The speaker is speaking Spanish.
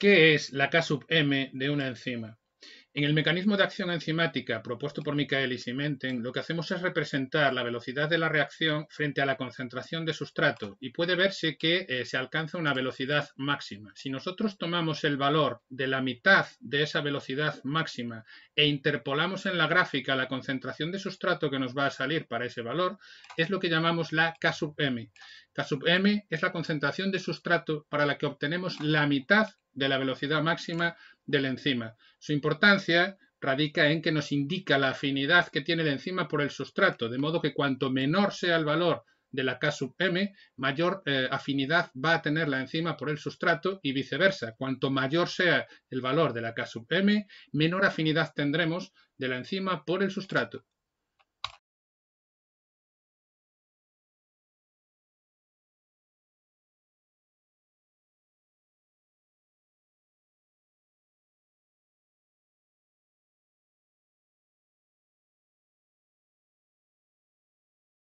¿Qué es la K sub M de una enzima? En el mecanismo de acción enzimática propuesto por Michaelis y Menten, lo que hacemos es representar la velocidad de la reacción frente a la concentración de sustrato y puede verse que eh, se alcanza una velocidad máxima. Si nosotros tomamos el valor de la mitad de esa velocidad máxima e interpolamos en la gráfica la concentración de sustrato que nos va a salir para ese valor, es lo que llamamos la K sub M. K sub M es la concentración de sustrato para la que obtenemos la mitad de la velocidad máxima de la enzima. Su importancia radica en que nos indica la afinidad que tiene la enzima por el sustrato, de modo que cuanto menor sea el valor de la K sub m, mayor eh, afinidad va a tener la enzima por el sustrato y viceversa. Cuanto mayor sea el valor de la K sub m, menor afinidad tendremos de la enzima por el sustrato.